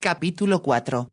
Capítulo 4.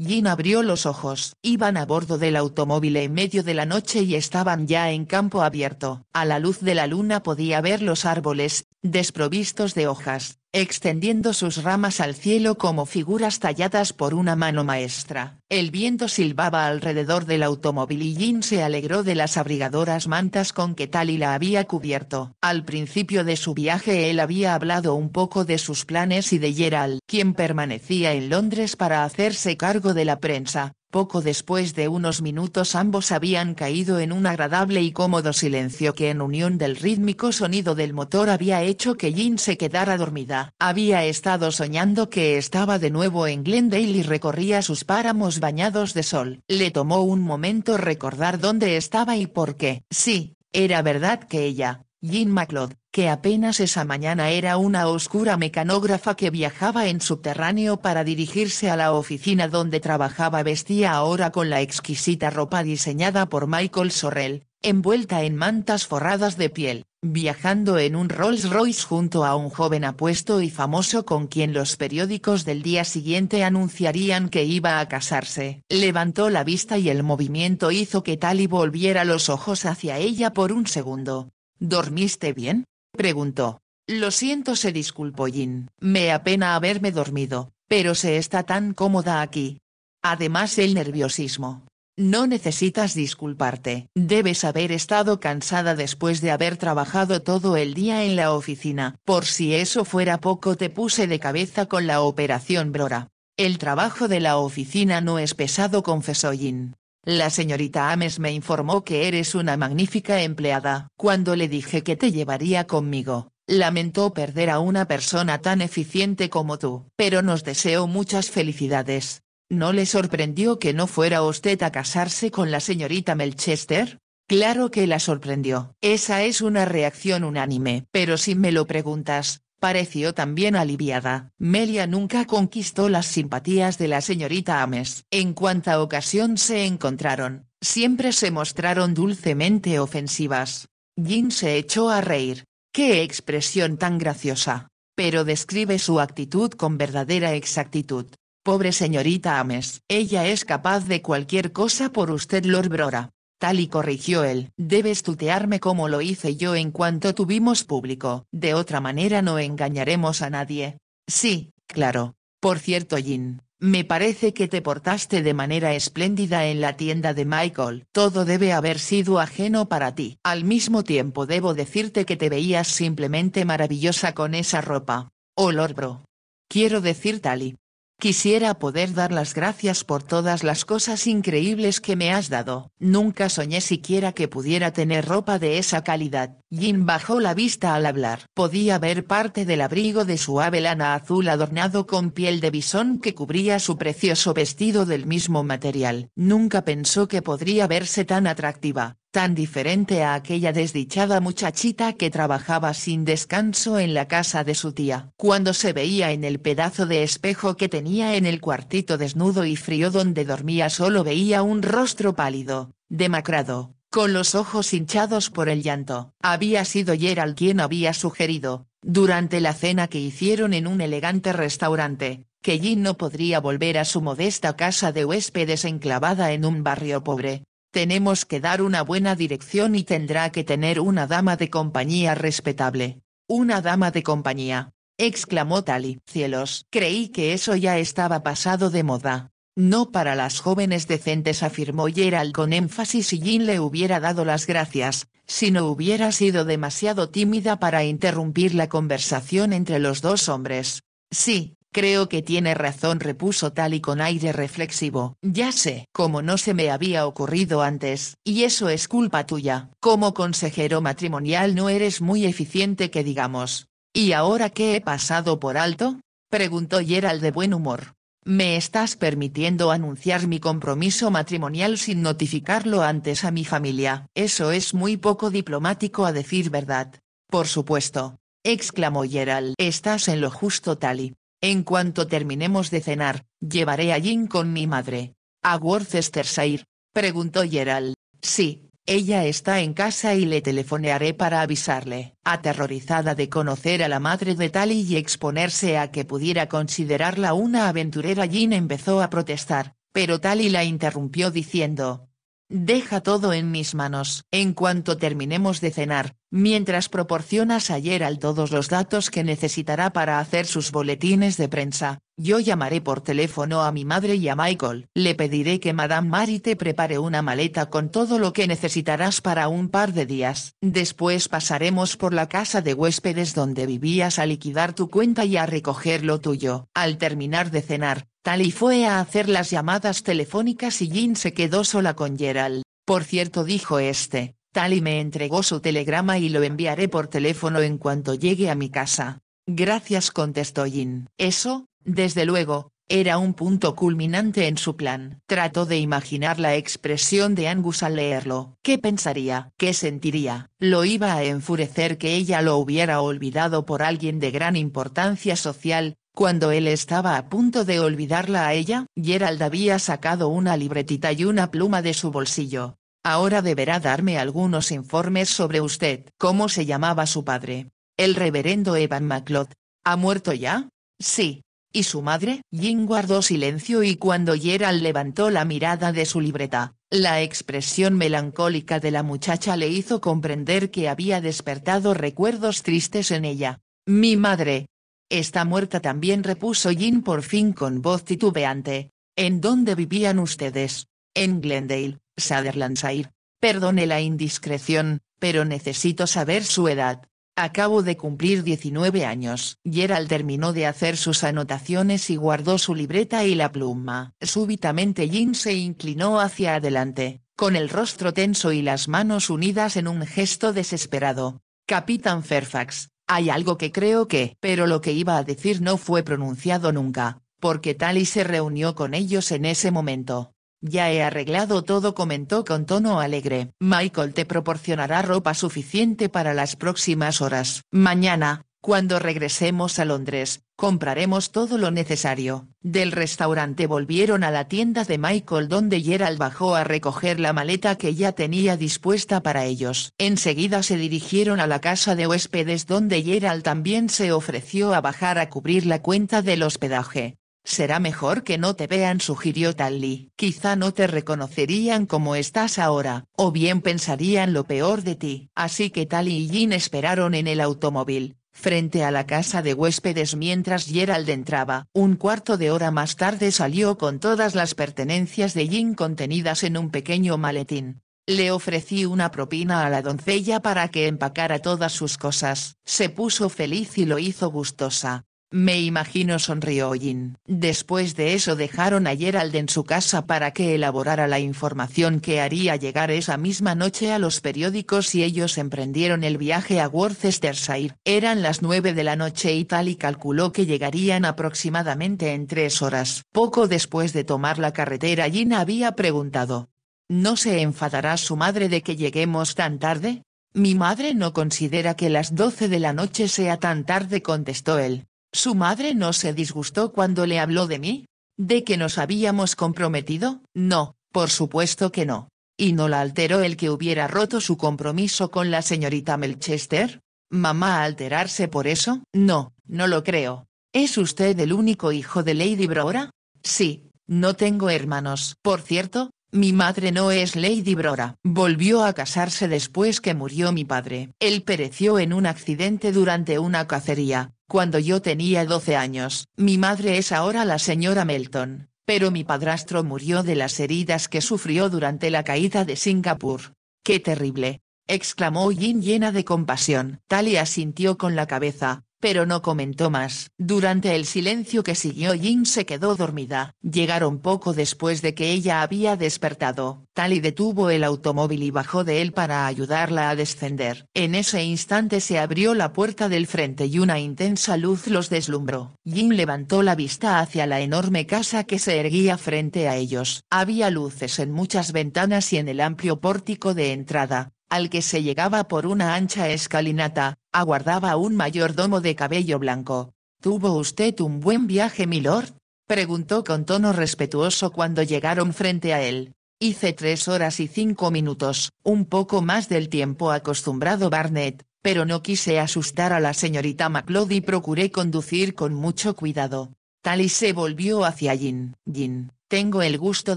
Jin abrió los ojos, iban a bordo del automóvil en medio de la noche y estaban ya en campo abierto. A la luz de la luna podía ver los árboles desprovistos de hojas, extendiendo sus ramas al cielo como figuras talladas por una mano maestra. El viento silbaba alrededor del automóvil y Jin se alegró de las abrigadoras mantas con que Tali la había cubierto. Al principio de su viaje él había hablado un poco de sus planes y de Gerald, quien permanecía en Londres para hacerse cargo de la prensa. Poco después de unos minutos ambos habían caído en un agradable y cómodo silencio que en unión del rítmico sonido del motor había hecho que Jean se quedara dormida. Había estado soñando que estaba de nuevo en Glendale y recorría sus páramos bañados de sol. Le tomó un momento recordar dónde estaba y por qué. Sí, era verdad que ella, Jean MacLeod, que apenas esa mañana era una oscura mecanógrafa que viajaba en subterráneo para dirigirse a la oficina donde trabajaba, vestía ahora con la exquisita ropa diseñada por Michael Sorrell, envuelta en mantas forradas de piel, viajando en un Rolls Royce junto a un joven apuesto y famoso con quien los periódicos del día siguiente anunciarían que iba a casarse. Levantó la vista y el movimiento hizo que Tali volviera los ojos hacia ella por un segundo, ¿Dormiste bien? preguntó. Lo siento, se disculpó Jin. Me apena haberme dormido, pero se está tan cómoda aquí. Además el nerviosismo. No necesitas disculparte. Debes haber estado cansada después de haber trabajado todo el día en la oficina. Por si eso fuera poco te puse de cabeza con la operación Brora. El trabajo de la oficina no es pesado, confesó Jin. La señorita Ames me informó que eres una magnífica empleada. Cuando le dije que te llevaría conmigo, lamentó perder a una persona tan eficiente como tú. Pero nos deseo muchas felicidades. ¿No le sorprendió que no fuera usted a casarse con la señorita Melchester? Claro que la sorprendió. Esa es una reacción unánime. Pero si me lo preguntas, pareció también aliviada. Melia nunca conquistó las simpatías de la señorita Ames. En cuanta ocasión se encontraron, siempre se mostraron dulcemente ofensivas. Jean se echó a reír. ¡Qué expresión tan graciosa! Pero describe su actitud con verdadera exactitud. Pobre señorita Ames. Ella es capaz de cualquier cosa por usted, Lord Brora. Tali corrigió él. Debes tutearme como lo hice yo en cuanto tuvimos público. De otra manera no engañaremos a nadie. Sí, claro. Por cierto, Jin, me parece que te portaste de manera espléndida en la tienda de Michael. Todo debe haber sido ajeno para ti. Al mismo tiempo debo decirte que te veías simplemente maravillosa con esa ropa. Oh Bro. Quiero decir Tali, Quisiera poder dar las gracias por todas las cosas increíbles que me has dado. Nunca soñé siquiera que pudiera tener ropa de esa calidad. Jim bajó la vista al hablar. Podía ver parte del abrigo de suave lana azul adornado con piel de bisón que cubría su precioso vestido del mismo material. Nunca pensó que podría verse tan atractiva tan diferente a aquella desdichada muchachita que trabajaba sin descanso en la casa de su tía. Cuando se veía en el pedazo de espejo que tenía en el cuartito desnudo y frío donde dormía solo veía un rostro pálido, demacrado, con los ojos hinchados por el llanto. Había sido Gerald quien había sugerido, durante la cena que hicieron en un elegante restaurante, que Jean no podría volver a su modesta casa de huéspedes enclavada en un barrio pobre, tenemos que dar una buena dirección y tendrá que tener una dama de compañía respetable. Una dama de compañía. Exclamó Tali. Cielos, creí que eso ya estaba pasado de moda. No para las jóvenes decentes afirmó Gerald con énfasis y Jean le hubiera dado las gracias, si no hubiera sido demasiado tímida para interrumpir la conversación entre los dos hombres. Sí, Creo que tiene razón repuso tal y con aire reflexivo. Ya sé, como no se me había ocurrido antes, y eso es culpa tuya. Como consejero matrimonial no eres muy eficiente que digamos. ¿Y ahora qué he pasado por alto? Preguntó Gerald de buen humor. ¿Me estás permitiendo anunciar mi compromiso matrimonial sin notificarlo antes a mi familia? Eso es muy poco diplomático a decir verdad. Por supuesto. Exclamó Gerald. Estás en lo justo, Tali. En cuanto terminemos de cenar, llevaré a Jin con mi madre. ¿A Worcestershire? preguntó Gerald. Sí, ella está en casa y le telefonearé para avisarle. Aterrorizada de conocer a la madre de Tali y exponerse a que pudiera considerarla una aventurera, Jean empezó a protestar, pero Tali la interrumpió diciendo: Deja todo en mis manos. En cuanto terminemos de cenar, mientras proporcionas a Gerald todos los datos que necesitará para hacer sus boletines de prensa, yo llamaré por teléfono a mi madre y a Michael. Le pediré que Madame Mary te prepare una maleta con todo lo que necesitarás para un par de días. Después pasaremos por la casa de huéspedes donde vivías a liquidar tu cuenta y a recoger lo tuyo. Al terminar de cenar, Tali fue a hacer las llamadas telefónicas y Jean se quedó sola con Gerald. Por cierto, dijo este, Tali me entregó su telegrama y lo enviaré por teléfono en cuanto llegue a mi casa. Gracias contestó Jin. Eso, desde luego, era un punto culminante en su plan. Trató de imaginar la expresión de Angus al leerlo. ¿Qué pensaría? ¿Qué sentiría? Lo iba a enfurecer que ella lo hubiera olvidado por alguien de gran importancia social, cuando él estaba a punto de olvidarla a ella. Gerald había sacado una libretita y una pluma de su bolsillo, Ahora deberá darme algunos informes sobre usted. ¿Cómo se llamaba su padre? El reverendo Evan MacLeod. ¿Ha muerto ya? Sí. ¿Y su madre? Jin, guardó silencio y cuando Gerald levantó la mirada de su libreta, la expresión melancólica de la muchacha le hizo comprender que había despertado recuerdos tristes en ella. Mi madre. Está muerta también repuso Jin por fin con voz titubeante. ¿En dónde vivían ustedes? En Glendale. Sutherlandshire. Perdone la indiscreción, pero necesito saber su edad. Acabo de cumplir 19 años. Gerald terminó de hacer sus anotaciones y guardó su libreta y la pluma. Súbitamente Jim se inclinó hacia adelante, con el rostro tenso y las manos unidas en un gesto desesperado. Capitán Fairfax, hay algo que creo que... Pero lo que iba a decir no fue pronunciado nunca, porque Tally se reunió con ellos en ese momento. Ya he arreglado todo comentó con tono alegre. Michael te proporcionará ropa suficiente para las próximas horas. Mañana, cuando regresemos a Londres, compraremos todo lo necesario. Del restaurante volvieron a la tienda de Michael donde Gerald bajó a recoger la maleta que ya tenía dispuesta para ellos. Enseguida se dirigieron a la casa de huéspedes donde Gerald también se ofreció a bajar a cubrir la cuenta del hospedaje. Será mejor que no te vean, sugirió Tally. Quizá no te reconocerían como estás ahora, o bien pensarían lo peor de ti. Así que Tally y Jin esperaron en el automóvil, frente a la casa de huéspedes mientras Gerald entraba. Un cuarto de hora más tarde salió con todas las pertenencias de Jin contenidas en un pequeño maletín. Le ofrecí una propina a la doncella para que empacara todas sus cosas. Se puso feliz y lo hizo gustosa. Me imagino, sonrió Jin. Después de eso dejaron a Gerald en su casa para que elaborara la información que haría llegar esa misma noche a los periódicos y ellos emprendieron el viaje a Worcestershire. Eran las nueve de la noche y y calculó que llegarían aproximadamente en tres horas. Poco después de tomar la carretera Jin había preguntado. ¿No se enfadará su madre de que lleguemos tan tarde? Mi madre no considera que las doce de la noche sea tan tarde contestó él. Su madre no se disgustó cuando le habló de mí. ¿De que nos habíamos comprometido? No, por supuesto que no. ¿Y no la alteró el que hubiera roto su compromiso con la señorita Melchester? ¿Mamá alterarse por eso? No, no lo creo. ¿Es usted el único hijo de Lady Brora? Sí, no tengo hermanos. Por cierto, mi madre no es Lady Brora. Volvió a casarse después que murió mi padre. Él pereció en un accidente durante una cacería, cuando yo tenía 12 años, mi madre es ahora la señora Melton, pero mi padrastro murió de las heridas que sufrió durante la caída de Singapur. ¡Qué terrible! exclamó Yin llena de compasión. Talia sintió con la cabeza, pero no comentó más. Durante el silencio que siguió Jin se quedó dormida. Llegaron poco después de que ella había despertado. Tali detuvo el automóvil y bajó de él para ayudarla a descender. En ese instante se abrió la puerta del frente y una intensa luz los deslumbró. Jin levantó la vista hacia la enorme casa que se erguía frente a ellos. Había luces en muchas ventanas y en el amplio pórtico de entrada, al que se llegaba por una ancha escalinata, aguardaba un mayordomo de cabello blanco. ¿Tuvo usted un buen viaje, milord? preguntó con tono respetuoso cuando llegaron frente a él. Hice tres horas y cinco minutos, un poco más del tiempo acostumbrado Barnett, pero no quise asustar a la señorita MacLeod y procuré conducir con mucho cuidado. Tal y se volvió hacia Jin. Jin, tengo el gusto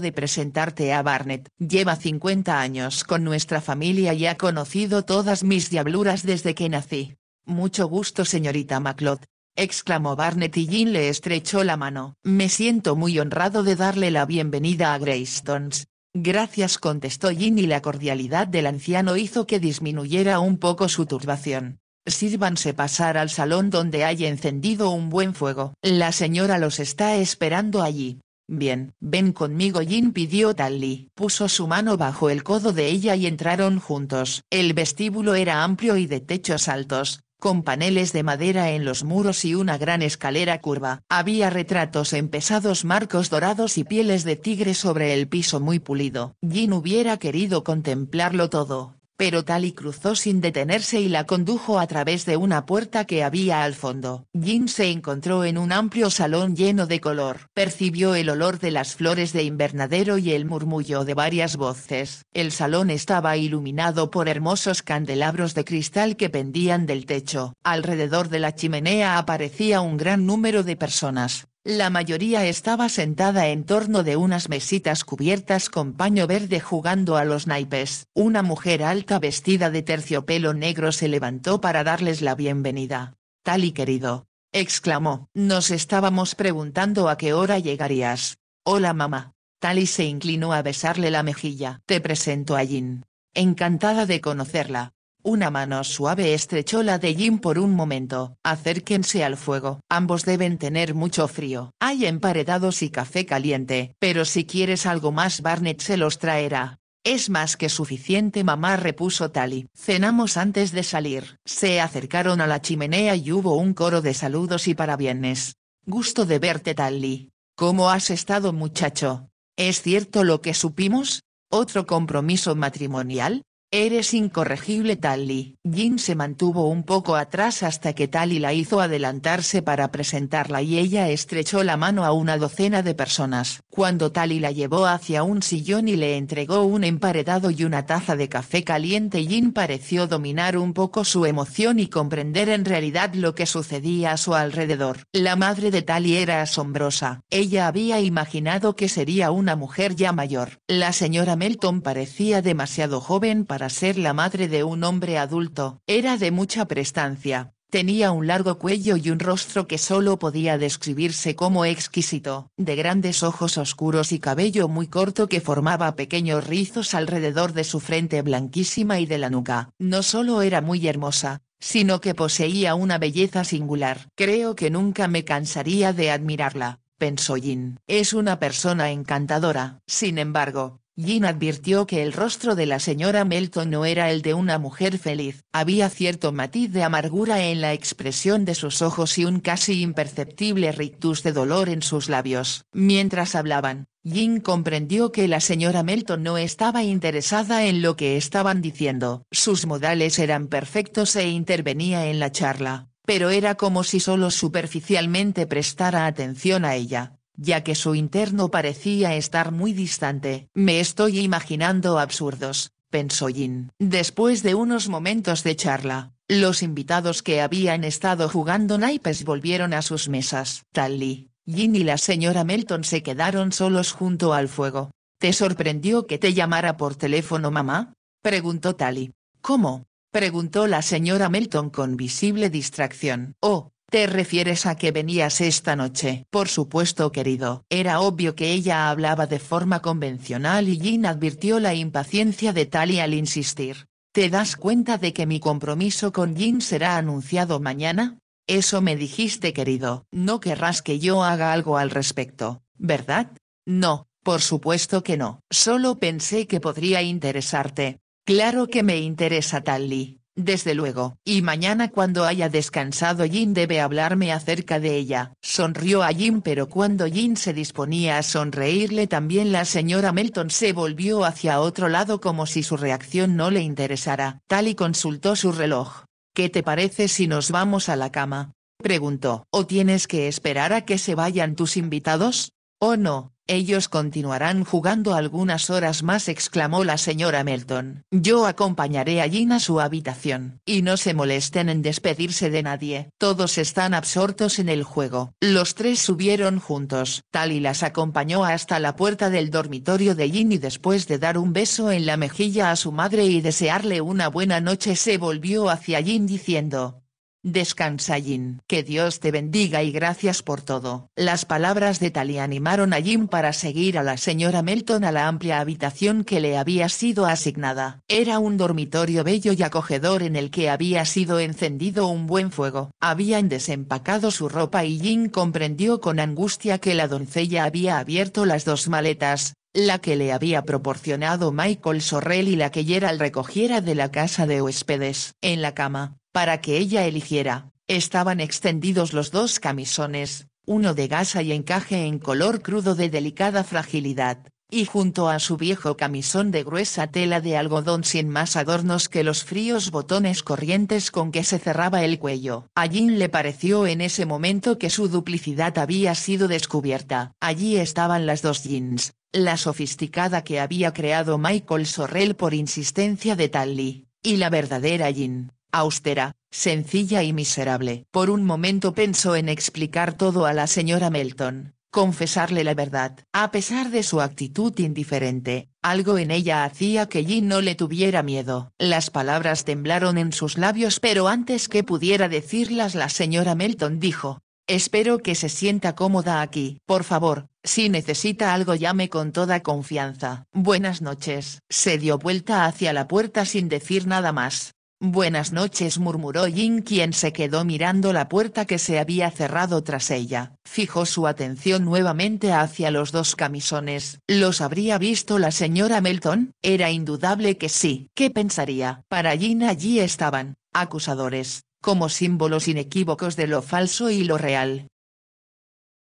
de presentarte a Barnett. Lleva 50 años con nuestra familia y ha conocido todas mis diabluras desde que nací. Mucho gusto, señorita MacLeod exclamó Barnett y Jean le estrechó la mano. Me siento muy honrado de darle la bienvenida a Greystones. Gracias contestó Jean y la cordialidad del anciano hizo que disminuyera un poco su turbación. Sírvanse pasar al salón donde hay encendido un buen fuego. La señora los está esperando allí. Bien, ven conmigo Jin pidió Dali. Puso su mano bajo el codo de ella y entraron juntos. El vestíbulo era amplio y de techos altos, con paneles de madera en los muros y una gran escalera curva. Había retratos en pesados marcos dorados y pieles de tigre sobre el piso muy pulido. Jin hubiera querido contemplarlo todo, pero Tali cruzó sin detenerse y la condujo a través de una puerta que había al fondo. Jin se encontró en un amplio salón lleno de color. Percibió el olor de las flores de invernadero y el murmullo de varias voces. El salón estaba iluminado por hermosos candelabros de cristal que pendían del techo. Alrededor de la chimenea aparecía un gran número de personas. La mayoría estaba sentada en torno de unas mesitas cubiertas con paño verde jugando a los naipes. Una mujer alta vestida de terciopelo negro se levantó para darles la bienvenida. «Tali querido. exclamó. Nos estábamos preguntando a qué hora llegarías. Hola mamá. Tali se inclinó a besarle la mejilla. Te presento a Jin. Encantada de conocerla. Una mano suave estrechó la de Jim por un momento. Acérquense al fuego. Ambos deben tener mucho frío. Hay emparedados y café caliente, pero si quieres algo más Barnett se los traerá. Es más que suficiente, mamá, repuso Tali. Cenamos antes de salir. Se acercaron a la chimenea y hubo un coro de saludos y parabienes. Gusto de verte, Tali. ¿Cómo has estado, muchacho? ¿Es cierto lo que supimos? ¿Otro compromiso matrimonial? Eres incorregible Tally. Jin se mantuvo un poco atrás hasta que Tali la hizo adelantarse para presentarla y ella estrechó la mano a una docena de personas cuando Tali la llevó hacia un sillón y le entregó un emparedado y una taza de café caliente Jin pareció dominar un poco su emoción y comprender en realidad lo que sucedía a su alrededor. La madre de Tali era asombrosa. Ella había imaginado que sería una mujer ya mayor. La señora Melton parecía demasiado joven para ser la madre de un hombre adulto. Era de mucha prestancia, Tenía un largo cuello y un rostro que solo podía describirse como exquisito, de grandes ojos oscuros y cabello muy corto que formaba pequeños rizos alrededor de su frente blanquísima y de la nuca. No solo era muy hermosa, sino que poseía una belleza singular. Creo que nunca me cansaría de admirarla, pensó Jin. Es una persona encantadora. Sin embargo, Jean advirtió que el rostro de la señora Melton no era el de una mujer feliz, había cierto matiz de amargura en la expresión de sus ojos y un casi imperceptible rictus de dolor en sus labios. Mientras hablaban, Jean comprendió que la señora Melton no estaba interesada en lo que estaban diciendo. Sus modales eran perfectos e intervenía en la charla, pero era como si solo superficialmente prestara atención a ella ya que su interno parecía estar muy distante. Me estoy imaginando absurdos, pensó Jin. Después de unos momentos de charla, los invitados que habían estado jugando naipes volvieron a sus mesas. Tally, Jin y la señora Melton se quedaron solos junto al fuego. ¿Te sorprendió que te llamara por teléfono mamá? preguntó Tali. ¿Cómo? preguntó la señora Melton con visible distracción. Oh, ¿Te refieres a que venías esta noche? Por supuesto, querido. Era obvio que ella hablaba de forma convencional y Jin advirtió la impaciencia de Tali al insistir. ¿Te das cuenta de que mi compromiso con Jin será anunciado mañana? Eso me dijiste, querido. No querrás que yo haga algo al respecto, ¿verdad? No, por supuesto que no. Solo pensé que podría interesarte. Claro que me interesa, Tali. Desde luego. Y mañana cuando haya descansado Jin debe hablarme acerca de ella. Sonrió a Jin pero cuando Jin se disponía a sonreírle también la señora Melton se volvió hacia otro lado como si su reacción no le interesara. Tal y consultó su reloj. ¿Qué te parece si nos vamos a la cama? Preguntó. ¿O tienes que esperar a que se vayan tus invitados? ¿O no, ellos continuarán jugando algunas horas más, exclamó la señora Melton. Yo acompañaré a Jean a su habitación. Y no se molesten en despedirse de nadie. Todos están absortos en el juego. Los tres subieron juntos. Tali las acompañó hasta la puerta del dormitorio de Jean y después de dar un beso en la mejilla a su madre y desearle una buena noche se volvió hacia Jean diciendo, Descansa Jin. Que Dios te bendiga y gracias por todo. Las palabras de Tali animaron a Jim para seguir a la señora Melton a la amplia habitación que le había sido asignada. Era un dormitorio bello y acogedor en el que había sido encendido un buen fuego. Habían desempacado su ropa y Jin comprendió con angustia que la doncella había abierto las dos maletas, la que le había proporcionado Michael Sorrell y la que Gerald recogiera de la casa de huéspedes. En la cama, para que ella eligiera. Estaban extendidos los dos camisones, uno de gasa y encaje en color crudo de delicada fragilidad, y junto a su viejo camisón de gruesa tela de algodón sin más adornos que los fríos botones corrientes con que se cerraba el cuello. A Jean le pareció en ese momento que su duplicidad había sido descubierta. Allí estaban las dos jeans, la sofisticada que había creado Michael Sorrell por insistencia de Tally, y la verdadera Jean, austera, sencilla y miserable. Por un momento pensó en explicar todo a la señora Melton, confesarle la verdad. A pesar de su actitud indiferente, algo en ella hacía que Jean no le tuviera miedo. Las palabras temblaron en sus labios pero antes que pudiera decirlas la señora Melton dijo, Espero que se sienta cómoda aquí. Por favor, si necesita algo llame con toda confianza. Buenas noches. Se dio vuelta hacia la puerta sin decir nada más. Buenas noches murmuró Jin quien se quedó mirando la puerta que se había cerrado tras ella. Fijó su atención nuevamente hacia los dos camisones. ¿Los habría visto la señora Melton? Era indudable que sí. ¿Qué pensaría? Para Jin allí estaban, acusadores, como símbolos inequívocos de lo falso y lo real.